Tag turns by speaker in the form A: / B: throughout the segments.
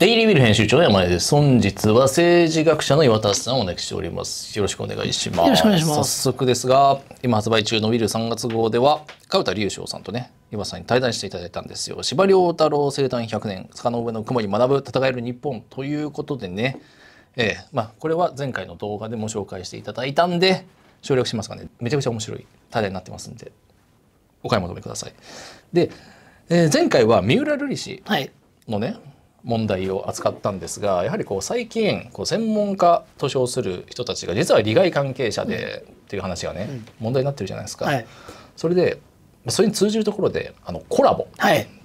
A: デイリービル編集長の山根です。本日は政治学者の岩田さんをお招きしております。よろしくお願いします。よろしくお願いします。早速ですが、今発売中のビル3月号では、川田隆翔さんとね、岩田さんに対談していただいたんですよ。司馬遼太郎生誕100年、坂の上の雲に学ぶ戦える日本ということでね、ええ、まあ、これは前回の動画でも紹介していただいたんで、省略しますかね、めちゃくちゃ面白い対談になってますんで、お買い求めください。で、えー、前回は三浦瑠麗氏のね、はい問題を扱ったんですがやはりこう最近こう専門家と称する人たちが実は利害関係者でっていう話がね、うん、問題になってるじゃないですか。はい、それでそれに通じるところであのコラボ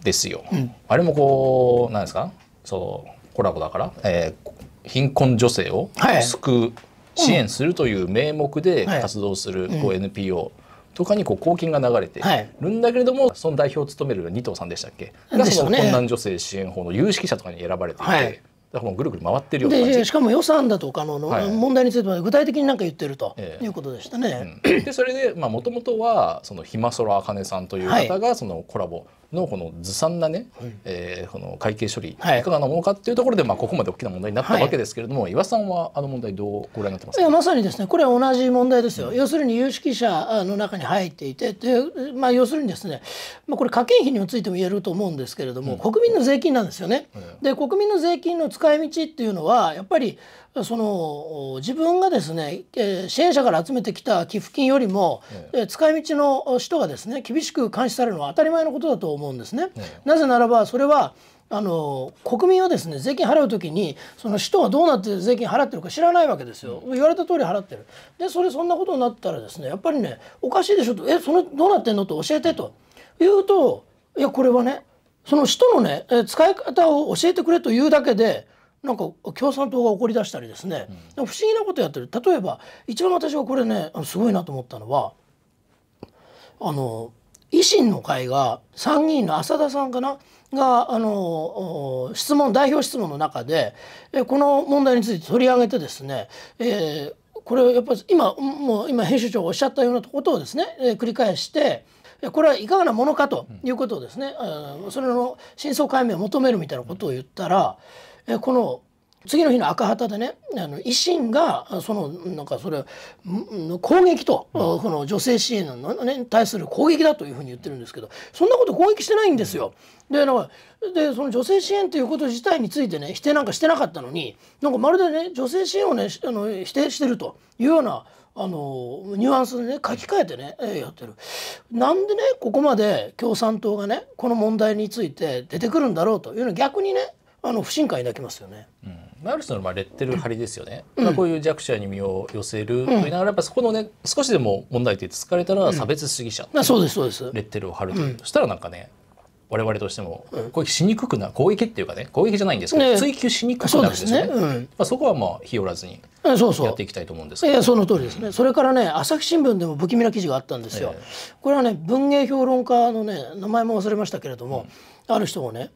A: ですよ、はいうん、あれもこうなんですかそうコラボだから、えー、貧困女性を救う、支援するという名目で活動するこう NPO、とかにこう公金が流れてるんだけれども、はい、その代表を務める二藤さんでしたっけ、ね、その困難女性支援法の有識者とかに選ばれていて。はいだからもうぐるぐる回ってるような感じしか
B: も予算だとかの問題については具体的に何か言ってると、ええ、いうことでしたね。
A: うん、でそれでもともとはそのひまそらあかねさんという方がそのコラボのこのずさんなね、はい、えー、この会計処理いかがなものかっていうところで、まあここまで大きな問題になったわけですけれども、はい、岩さんはあの問題どうご覧になってますか。いやま
B: さにですねこれは同じ問題ですよ。うん、要するに有識者の中に入っていてでまあ要するにですねまあこれ家計費についても言えると思うんですけれども、うん、国民の税金なんですよね。で国民の税金の使い道っていうのはやっぱりその自分がですね、えー、支援者から集めてきた寄付金よりも、えー、使い道の人がですね厳しく監視されるのは当たり前のことだと思うんですね。なぜならばそれはあの国民はですね税金払う時にその使途がどうなって税金払ってるか知らないわけですよ、言われた通り払ってるでそれそんなことになったらですねやっぱりねおかしいでしょと「えそのどうなってんの?」と教えてと言うといやこれはねその使途のね使い方を教えてくれというだけでなんか共産党が怒り出したりですね、うん、不思議なことやってる例えば一番私がこれねすごいなと思ったのはあの維新の会が参議院の浅田さんかながあの質問代表質問の中でこの問題について取り上げてですね、えー、これやっぱり今もう今編集長がおっしゃったようなことをですね、えー、繰り返してこれはいかがなものかということをですね、うん、それの真相解明を求めるみたいなことを言ったら。うんこの次の日の赤旗でねあの維新がそのなんかそれ攻撃と、うん、この女性支援の、ね、対する攻撃だというふうに言ってるんですけどそんなこと攻撃してないんですよ。でなんかでその女性支援ということ自体についてね否定なんかしてなかったのになんかまるでね女性支援をねあの否定してるというようなあのニュアンスでね書き換えてねやってるなんでねここまで共産党がねこの問題について出てくるんだろうというの逆にねあの不信感抱きますよね。う
A: ん、ある種のまあレッテル張りですよね。うん、まあこういう弱者に身を寄せると言いながらやっぱそこのね少しでも問題点つかれたら差別主義者、うん、そうですそうですレッテルを張るという、そしたらなんかね我々としても攻撃しにくくな攻撃っていうかね攻撃じゃないんですけど、ね、追求しにくくなるんですね。そ、ねうん、まあそこはまあ日寄らずにやっていきたいと思うんですけど。そ
B: うそうえその通りですね。それからね朝日新聞でも不気味な記事があったんですよ。えー、これはね文芸評論家のね名前も忘れましたけれども、うん、ある人もね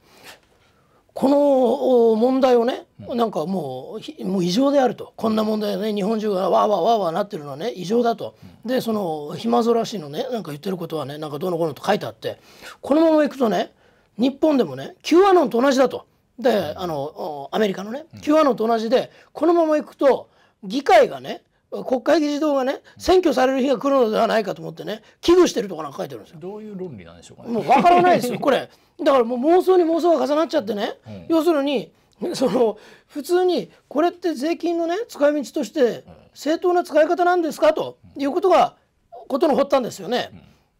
B: この問題をね、なんかもうもう異常であるとこんな問題ね日本中がわーわーわーわーなってるのはね異常だと、でその暇ぞらしいのねなんか言ってることはねなんかどうのこうのと書いてあってこのままいくとね日本でもね Q アノンと同じだとであのアメリカのね Q アノンと同じでこのままいくと議会がね国会議事堂がね占拠される日が来るのではないかと思ってね危惧してるとかなんか書いてるんですよ。どういう論理なんでしょうか、ね、もうわからないですよ これだからもう妄想に妄想が重なっちゃってね、うん、要するにその普通にこれって税金のね使い道として正当な使い方なんですかということがことの発端ですよね。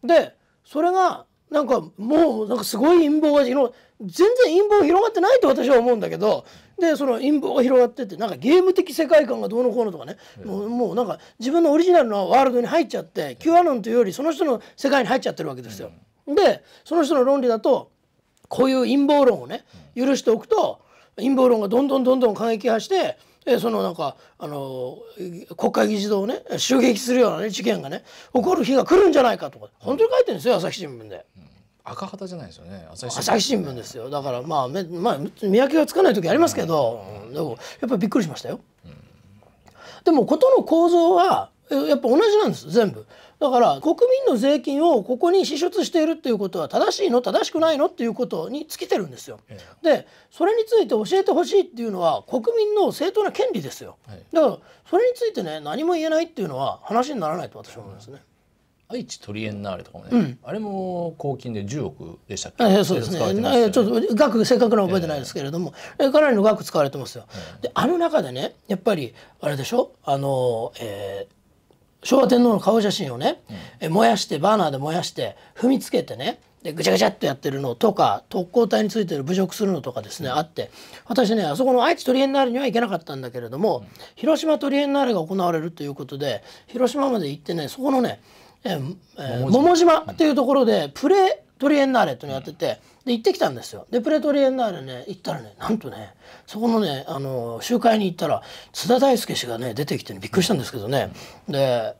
B: うん、でそれがなんかもうなんかすごい陰謀が全然陰謀広がってないと私は思うんだけどでその陰謀が広がってってなんかゲーム的世界観がどうのこうのとかね、もうもうなんか自分のオリジナルのワールドに入っちゃって Q アノンというよりその人の世界に入っちゃってるわけですよ。でその人の論理だとこういう陰謀論をね許しておくと陰謀論がどんどんどんどん過激化してでそのなんかあの国会議事堂をね襲撃するような、ね、事件がね起こる日が来るんじゃないかとか本当に書いてるんですよ朝日新聞で。
A: うん赤旗じゃないですよね朝日
B: 新聞ですよだからまあ、め、まあ、見分けがつかない時ありますけど、うん、でもやっぱりびっくりしましたよ、うん、でも事の構造はやっぱ同じなんです全部だから国民の税金をここに支出しているっていうことは正しいの正しくないのっていうことに尽きてるんですよ、ええ、でそれについて教えてほしいっていうのは国民の正当な権
A: 利ですよ、はい、だからそれについてね何も言えないっていうのは話にならないと私は思いますね、うん愛知トリエンナーレとかもね、うん、あれも公金で10億でしたっけ、えー、そうですねねち
B: ょっと額正確な覚えてないですけれども、えー、かなりの額使われてますよ。えー、であの中でねやっぱりあれでしょあの、えー昭和天皇の顔写真をね、うん、燃やしてバーナーで燃やして踏みつけてねでぐちゃぐちゃっとやってるのとか特攻隊についてる侮辱するのとかですね、うん、あって私ねあそこの愛知トリエンナーレには行けなかったんだけれども、うん、広島トリエンナーレが行われるということで広島まで行ってねそこのねええ桃島っていうところでプレトリエンナーレっていうのやってて、で行ってきたんですよでプレトリエンナーレね行ったらねなんとねそこのねあの集会に行ったら津田大介氏がね出てきて、ね、びっくりしたんですけどねで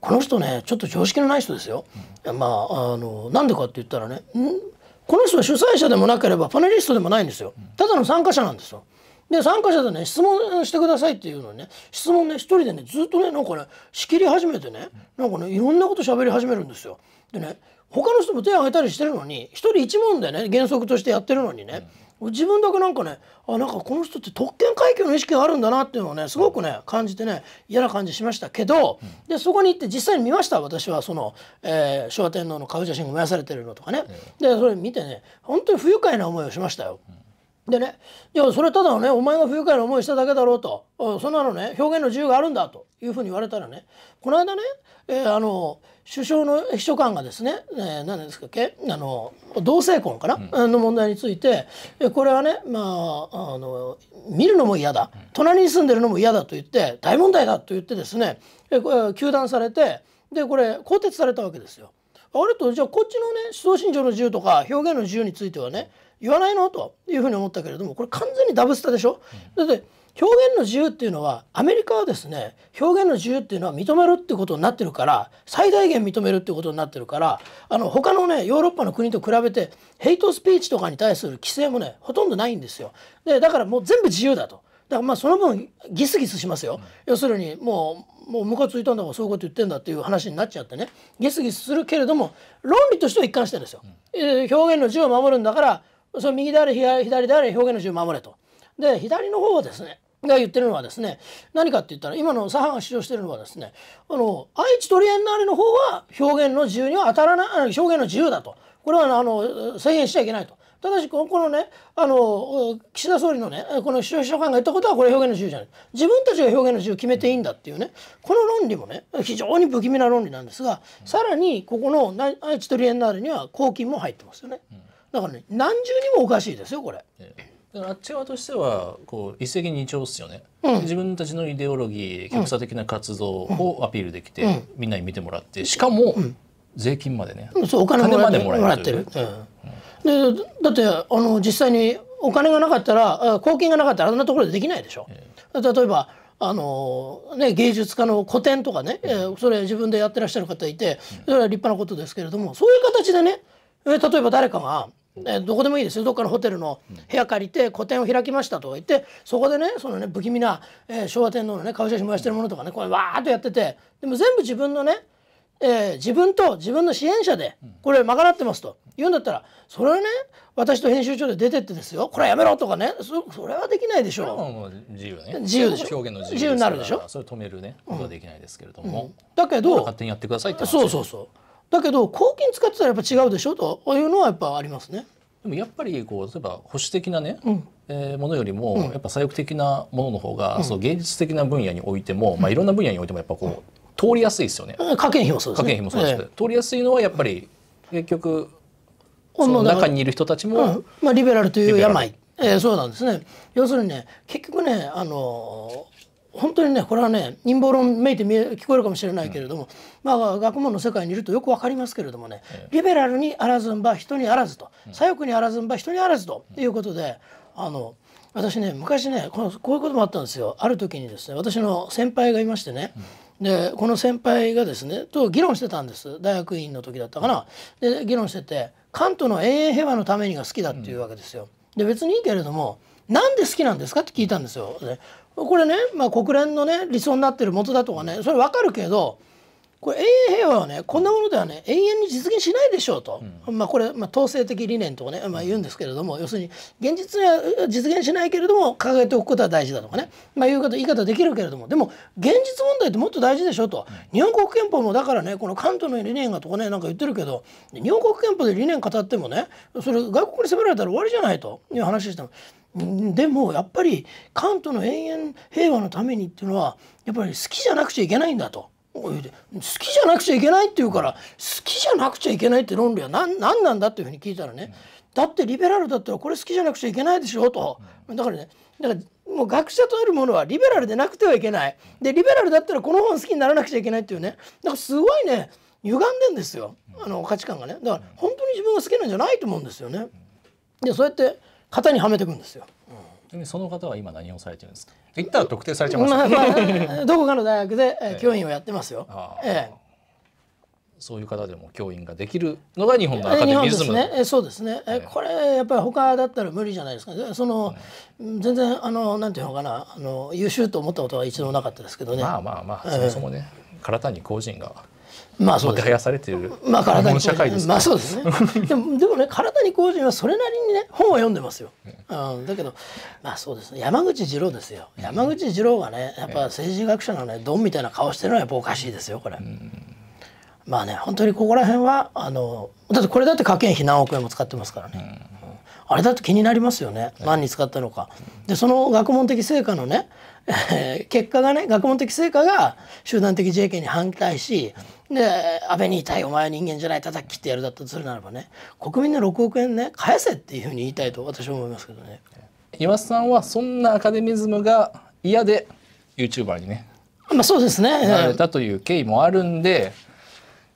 B: この人ねちょっと常識のない人ですよ。まああのなんでかって言ったらねこの人は主催者でもなければパネリストでもないんですよただの参加者なんですよ。で参加者でね質問してくださいっていうのね質問ね一人でねずっとねなんかね仕切り始めてねなんかねいろんなこと喋り始めるんですよ。でね他の人も手を挙げたりしてるのに一人一問でね原則としてやってるのにね、自分だけなんかねあなんかこの人って特権階級の意識があるんだなっていうのをねすごくね感じてね嫌な感じしましたけど、うん、でそこに行って実際に見ました私はその、えー、昭和天皇の顔写真が燃やされてるのとかね、でそれ見てね本当に不愉快な思いをしましたよ。うんでね、いや、それただのね、お前が不愉快な思いしただけだろうと、そんなのね、表現の自由があるんだというふうに言われたらね、この間ね、えー、あの、首相の秘書官がですね、えー、何ですかっけ、あの、同性婚かな、うん、の問題について、これはね、まあ、あの、見るのも嫌だ、隣に住んでるのも嫌だと言って、大問題だと言ってですね、え糾弾されて、で、これ、更迭されたわけですよ。あれと、じゃあこっちのね、思想信条の自由とか表現の自由についてはね、うん言わないのというふうに思ったけれどもこれ完全にダブスタでしょ、うん、だって表現の自由っていうのはアメリカはですね表現の自由っていうのは認めるってことになってるから最大限認めるってことになってるからあの他のねヨーロッパの国と比べてヘイトスピーチとかに対する規制もねほとんどないんですよ。でだからもう全部自由だと。だからまあその分ギスギスしますよ、うん、要するにもうもうムカついたんだからそういうこと言ってんだっていう話になっちゃってねギスギスするけれども論理としては一貫してるんですよ、うん、え表現の自由を守るんだからその右であれ左であれ表現の自由を守れと。で左の方はですねが言ってるのはですね何かって言ったら今の左派が主張してるのはですねあの愛知トリエンナーレの方は表現の自由には当たらない表現の自由だとこれはあの制限しちゃいけないと。ただしこのねあの岸田総理のねこの首相秘書官が言ったことはこれ表現の自由じゃない自分たちが表現の自由を決めていいんだっていうねこの論理もね非常に不気味な論理なんですが、さらにここの愛知トリエンナーレには公金も入ってますよね。うんだからね何重にもおかしいですよこれ。
A: あっち側としてはこう一石二鳥ですよね、うん、自分たちのイデオロギー極左的な活動をアピールできて、うん、みんなに見てもらってしかも税金までね、うん、そうお金までもらってる、
B: うん、でだってあの実際にお金がなかったら公金がなかったらあんなところでできないでしょ、えー、例えばあのね、芸術家の個展とかね、えー、それ自分でやってらっしゃる方いてそれは立派なことですけれどもそういう形でね、えー、例えば誰かがね、どこでもいいですよどっかのホテルの部屋借りて個展を開きましたとか言ってそこでねそのね不気味な、えー、昭和天皇のね顔写真燃やしてるものとかねこれわーっとやっててでも全部自分のね、えー、自分と自分の支援者でこれ賄ってますと言うんだったらそれはね私と編集長で出てってですよこれやめろとかねそそれはできないでしょ
A: う自由ね自由でしょ表現の自由になるでしょそれ止めるねことはできないですけれども、うんうん、だけど勝手にやってくださいってそうそうそう
B: だけど公金使ってたらやっぱ違うでしょというのはやっぱありますね。
A: でもやっぱりこう例えば保守的なね、うん、えー、ものよりも、うん、やっぱ左翼的なものの方が、うん、そう芸術的な分野においても、まあ、いろんな分野においてもやっぱこう、通りやすいですよね。家計費もそうです、ね、家費もそうですけえ通りやすいのはやっぱり結局その中にいる人たちも、
B: まあ、リベラルという病。えー、そうなんですね要するにね結局ねあの本当にねこれはね陰謀論めいて聞こえるかもしれないけれども、うん、まあ、学問の世界にいるとよく分かりますけれどもね、ええ、リベラルにあらずんば人にあらずと、うん、左翼にあらずんば人にあらずということで、うん、あの私ね昔ねこのこういうこともあったんですよある時にですね私の先輩がいましてね、でこの先輩がですねと議論してたんです大学院の時だったかな、で議論してて関東の永遠平和のためにが好きだっていうわけですよ。で別にいいけれども何で好きなんですかって聞いたんですよ。これね、まあ、国連のね理想になってるもとだとかねそれ分かるけどこれ永遠平和はねこんなものではね永遠に実現しないでしょうと、うん、まあ、これ、まあ、統制的理念とかね、まあ、言うんですけれども要するに現実には実現しないけれども掲げておくことは大事だとかね、まあ、いうこと言い方できるけれどもでも現実問題ってもっと大事でしょと、うん、日本国憲法もだからねこの関東の理念がとかねなんか言ってるけど日本国憲法で理念語ってもねそれ外国に責められたら終わりじゃないという話してます。でもやっぱりカントの永遠平和のためにっていうのはやっぱり好きじゃなくちゃいけないんだと。好きじゃなくちゃいけないって言うから好きじゃなくちゃいけないって論理は何何なんだっていうふうに聞いたらねだってリベラルだったらこれ好きじゃなくちゃいけないでしょとだからねだからもう学者となるものはリベラルでなくてはいけないでリベラルだったらこの本好きにならなくちゃいけないっていうねだからすごいね歪んでんですよあの価値観がねだから本当に自分が好きなんじゃないと思うんですよね。でそうやって型にはめていくん
A: ですよ。うその方は今何をされてるんですか。言ったら特定されちゃいます、まあ、まあ、ど
B: こかの大学で、教員をやってますよ。ええ
A: そういう方でも教員ができるのが日本のアカデズム、ね、
B: そうですね、えー、これやっぱり他だったら無理じゃないですかその、うん、全然あのなんていうのかなあの優秀と思
A: ったことは一度もなかったですけどねまあまあまあ、そもそもね体に個人がまあそうです、やされてるまあ体に社会ですまあそうで
B: すね でもでもね体に工事はそれなりにね本を読んでますよ、うん、だけどまあそうですね山口二郎ですよ山口二郎がねやっぱ政治学者のねドンみたいな顔してるのはやっぱおかしいですよこれ、まあね本当にここら辺はあのだってこれだって家計費何億円も使ってますからね、あれだと気になりますよね何に使ったのか。でその学問的成果のねえ 結果がね学問的成果が集団的自衛権に反対しで安倍に言いたいお前は人間じゃない叩き切ってやるだったとするならばね国民の6億円ね返せっていうふうに言いたいと私は思いますけどね。
A: 岩田さんはそんなアカデミズムが嫌で YouTuber にねまあそうですねなれたという経緯もあるんで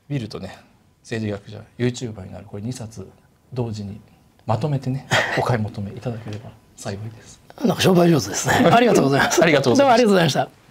A: 見るとね政治学者 YouTuber になるこれ2冊同時にまとめてねお買い求めいただければ幸いです。なんか商売上手ですね。ありがとうございます。ありがとうございました。